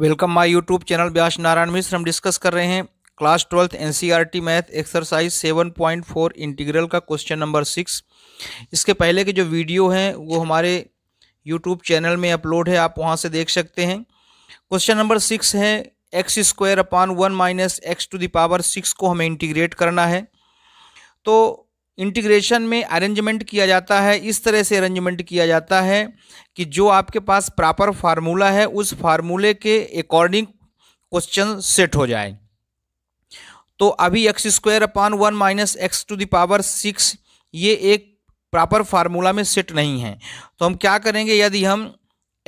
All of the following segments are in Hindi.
welcome my YouTube channel Byas Narayan Mishra हम डिस्कस कर रहे हैं class twelfth NCERT math exercise 7.4 integral का क्वेश्चन नंबर सिक्स इसके पहले के जो वीडियो हैं वो हमारे यूट्यूब चैनल में अपलोड है आप वहाँ से देख सकते हैं क्वेश्चन नंबर सिक्स है x square upon one minus x to the power six को हमें इंटीग्रेट करना है तो इंटीग्रेशन में अरेंजमेंट किया जाता है इस तरह से अरेंजमेंट किया जाता है कि जो आपके पास प्रॉपर फार्मूला है उस फार्मूले के अकॉर्डिंग क्वेश्चन सेट हो जाए तो अभी x square upon one minus x to the power six ये एक प्रॉपर फार्मूला में सेट नहीं है तो हम क्या करेंगे यदि हम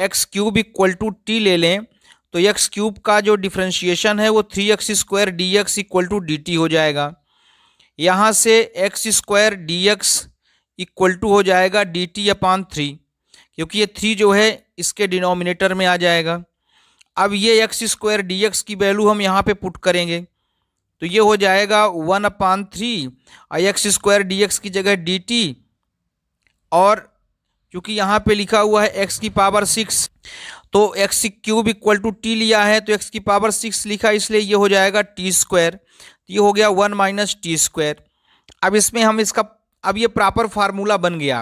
x cube equal to t ले लें तो एक्स क्यूब का जो डिफ्रेंशिएशन है वो three x square d x equal to d t हो जाएगा यहाँ से x square d x equal to हो जाएगा डी टी अपान थ्री क्योंकि ये थ्री जो है इसके डिनोमिनेटर में आ जाएगा अब ये एक्स स्क्वायर डी एक्स की वैल्यू हम यहाँ पे पुट करेंगे तो ये हो जाएगा वन अपान थ्री और एक्स स्क्वायर डी एक्स की जगह डी टी और क्योंकि यहाँ पे लिखा हुआ है एक्स की पावर सिक्स तो x cube equal to t लिया है तो एक्स की पावर सिक्स लिखा इसलिए ये हो जाएगा टी स्क्वायर ये हो गया वन माइनस टी स्क्वायर अब इसमें हम इसका अब ये प्रॉपर फार्मूला बन गया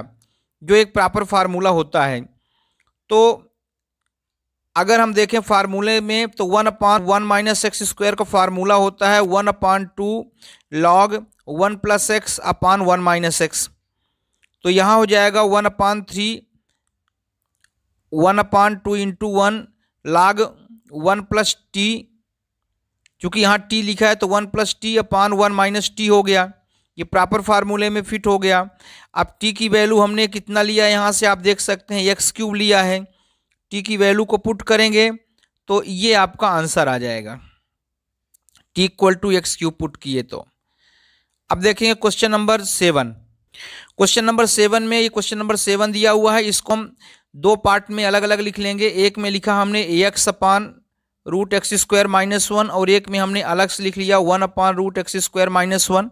जो एक प्रॉपर फार्मूला होता है तो अगर हम देखें फार्मूले में तो one upon one minus x square का फार्मूला होता है one upon two log one plus x upon one minus x तो यहाँ हो जाएगा one upon three one upon two into one log one plus t चूँकि यहाँ टी लिखा है तो one plus t upon one minus t हो गया ये प्रॉपर फार्मूले में फिट हो गया अब टी की वैल्यू हमने कितना लिया है यहाँ से आप देख सकते हैं एक्स क्यूब लिया है टी की वैल्यू को पुट करेंगे तो ये आपका आंसर आ जाएगा t equal to x cube put किए तो अब देखेंगे question number seven question number seven में ये क्वेश्चन नंबर सेवन दिया हुआ है इसको हम दो पार्ट में अलग अलग लिख लेंगे एक में लिखा हमने x upon root x square minus one और एक में हमने अलग से लिख लिया one upon root x square minus one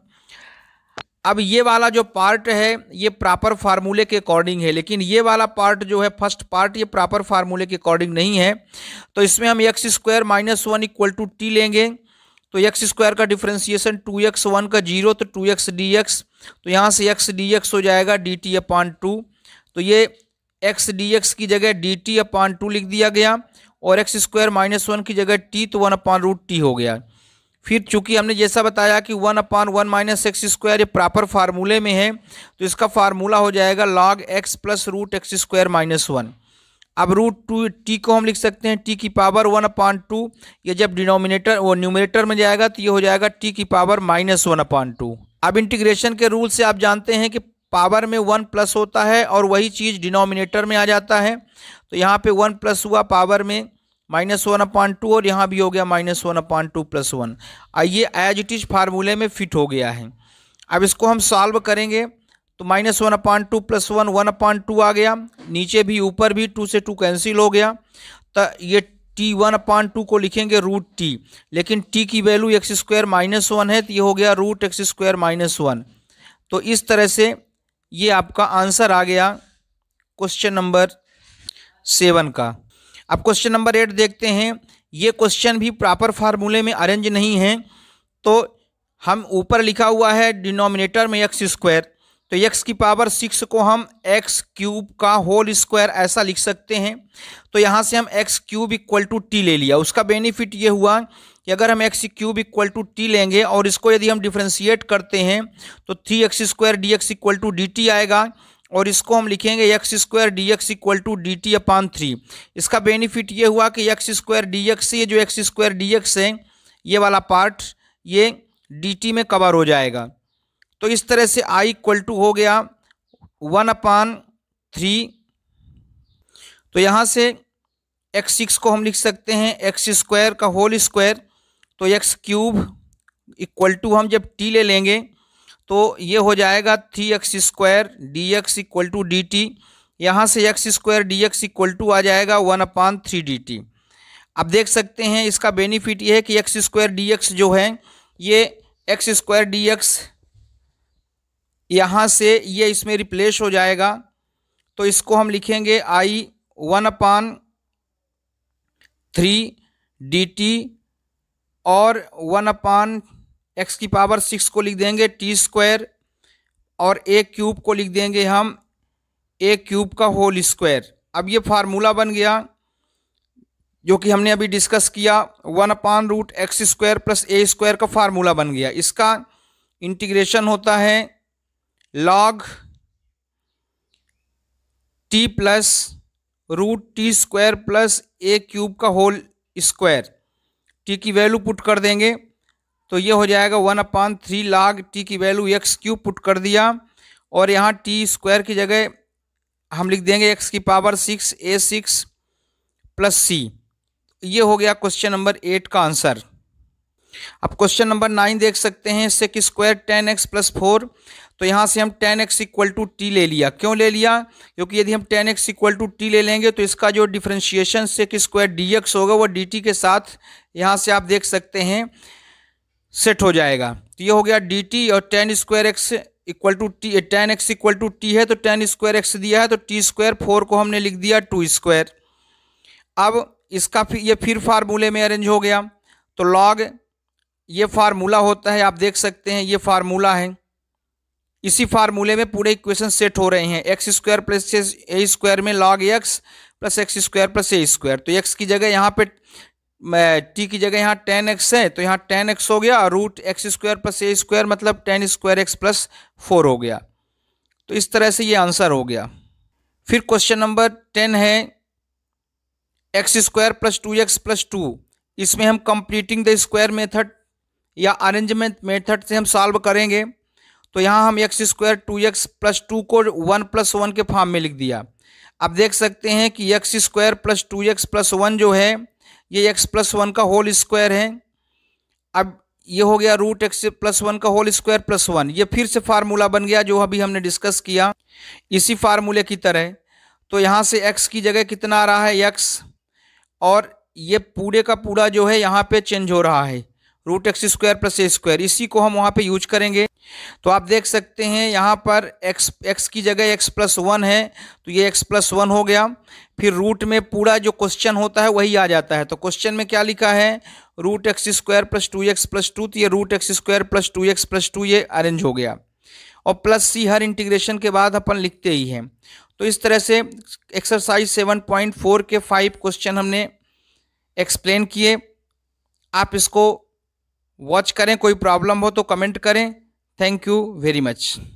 अब ये वाला जो पार्ट है ये प्रॉपर फार्मूले के अकॉर्डिंग है लेकिन ये वाला पार्ट जो है फर्स्ट पार्ट ये प्रॉपर फार्मूले के अकॉर्डिंग नहीं है तो इसमें हम x square minus one equal to t लेंगे तो एक्स स्क्वायर का डिफ्रेंसिएशन टू एक्स वन का जीरो तो टू एक्स डी एक्स तो यहाँ से एक्स डी एक्स हो जाएगा डी टी अपॉन टू तो ये एक्स डी एक्स की जगह डी टी अपॉन टू लिख दिया गया और एक्स स्क्वायर माइनस वन की जगह टी तो वन अपान रूट टी हो गया फिर चूंकि हमने जैसा बताया कि one upon one minus x square ये प्रॉपर फार्मूले में है तो इसका फार्मूला हो जाएगा log x plus root x square minus one अब रूट टू टी को हम लिख सकते हैं टी की पावर वन अपान टू ये जब डिनोमिनेटर वो न्यूमिनेटर में जाएगा तो ये हो जाएगा टी की power minus one upon two अब इंटीग्रेशन के रूल से आप जानते हैं कि पावर में वन प्लस होता है और वही चीज़ डिनोमिनेटर में आ जाता है तो यहाँ पे वन प्लस हुआ पावर में माइनस वन अपॉन टू और यहाँ भी हो गया minus one upon two plus one आइए एज इट इज़ फार्मूले में फिट हो गया है अब इसको हम सॉल्व करेंगे तो minus one upon two plus one one upon two आ गया नीचे भी ऊपर भी टू से टू कैंसिल हो गया तो ये टी वन अपॉन टू को लिखेंगे रूट टी लेकिन टी की value x square minus one है तो ये हो गया root x square minus one तो इस तरह से ये आपका आंसर आ गया क्वेश्चन नंबर सेवन का अब क्वेश्चन नंबर एट देखते हैं ये क्वेश्चन भी प्रॉपर फार्मूले में अरेंज नहीं है तो हम ऊपर लिखा हुआ है डिनोमिनेटर में एक्स स्क्वायर तो x की पावर सिक्स को हम x क्यूब का होल स्क्वायर ऐसा लिख सकते हैं तो यहाँ से हम x cube equal to t ले लिया उसका बेनिफिट ये हुआ कि अगर हम x cube equal to t लेंगे और इसको यदि हम डिफ्रेंशिएट करते हैं तो three x square d x equal to d t आएगा और इसको हम लिखेंगे x square d x equal to d t upon three इसका बेनिफिट ये हुआ कि एक्स स्क्वायर डी एक्स ये जो एक्स स्क्वायर डी एक्स है ये वाला पार्ट ये डी टी में कवर हो जाएगा तो इस तरह से आई इक्वल टू हो गया वन अपान थ्री तो यहाँ से एक्स सिक्स को हम लिख सकते हैं एक्स स्क्वायर का होल स्क्वायर तो एक्स क्यूब इक्वल टू हम जब टी ले लेंगे तो ये हो जाएगा three x square d x equal to d t यहाँ से x square d x equal to आ जाएगा one upon three d t अब देख सकते हैं इसका बेनिफिट ये है कि एक्स स्क्वायर डी एक्स जो है ये एक्स स्क्वायर डी एक्स यहाँ से ये इसमें रिप्लेस हो जाएगा तो इसको हम लिखेंगे I one upon three d t और वन अपान एक्स की पावर सिक्स को लिख देंगे टी स्क्वायर और ए क्यूब को लिख देंगे हम ए क्यूब का होल स्क्वायर अब ये फार्मूला बन गया जो कि हमने अभी डिस्कस किया one upon root x square plus a square का फार्मूला बन गया इसका इंटीग्रेशन होता है log t plus root t square plus a cube का होल स्क्वायर टी की वैल्यू पुट कर देंगे तो ये हो जाएगा one upon three log t की वैल्यू एक्स क्यूब पुट कर दिया और यहाँ टी स्क्वायर की जगह हम लिख देंगे एक्स की power six a six plus c ये हो गया क्वेश्चन नंबर एट का आंसर अब क्वेश्चन नंबर नाइन देख सकते हैं इससे कि square ten x plus four तो यहाँ से हम ten x equal to t ले लिया क्यों ले लिया क्योंकि यदि हम ten x equal to t ले लेंगे तो इसका जो डिफ्रेंशिएशन से कि स्क्वायर डी एक्स होगा वो डी टी के साथ यहाँ से आप देख सकते हैं सेट हो जाएगा तो ये हो गया डी टी और ten square x equal to t ten x equal to t है तो टेन स्क्वायर एक्स दिया है तो टी स्क्वायर फोर को हमने लिख दिया टू स्क्वायर अब इसका फिर ये फिर फार्मूले में अरेंज हो गया तो लॉग ये फार्मूला होता है आप देख सकते हैं ये फार्मूला है इसी फार्मूले में पूरे इक्वेशन सेट हो रहे हैं x square plus a square में log x plus x square plus a square तो एक्स की जगह यहाँ पे टी की जगह यहाँ टेन एक्स है तो यहाँ टेन एक्स हो गया root x square plus a square मतलब ten square x plus four हो गया तो इस तरह से ये आंसर हो गया फिर क्वेश्चन नंबर टेन है x square plus two x plus two इसमें हम कंप्लीटिंग द स्क्वायर मेथड या अरेंजमेंट मेथड से हम सॉल्व करेंगे तो यहाँ हम x square two x plus two को वन प्लस वन के फॉर्म में लिख दिया अब देख सकते हैं कि x square plus two x plus one जो है ये एक्स प्लस वन का होल स्क्वायर है अब ये हो गया रूट एक्स प्लस वन का होल स्क्वायर प्लस वन ये फिर से फार्मूला बन गया जो अभी हमने डिस्कस किया इसी फार्मूले की तरह तो यहाँ से एक्स की जगह कितना आ रहा है एक्स और ये पूरे का पूरा जो है यहाँ पर चेंज हो रहा है root x square plus a square इसी को हम वहाँ पे यूज करेंगे तो आप देख सकते हैं यहाँ पर एक्स एक्स की जगह एक्स प्लस वन है तो ये एक्स प्लस वन हो गया फिर रूट में पूरा जो क्वेश्चन होता है वही आ जाता है तो क्वेश्चन में क्या लिखा है root x square plus two x plus two तो ये root x square plus two x plus two ये अरेंज हो गया और प्लस सी हर इंटीग्रेशन के बाद अपन लिखते ही हैं तो इस तरह से एक्सरसाइज सेवन पॉइंट फोर के फाइव क्वेश्चन हमने एक्सप्लेन किए आप इसको वॉच करें कोई प्रॉब्लम हो तो कमेंट करें थैंक यू वेरी मच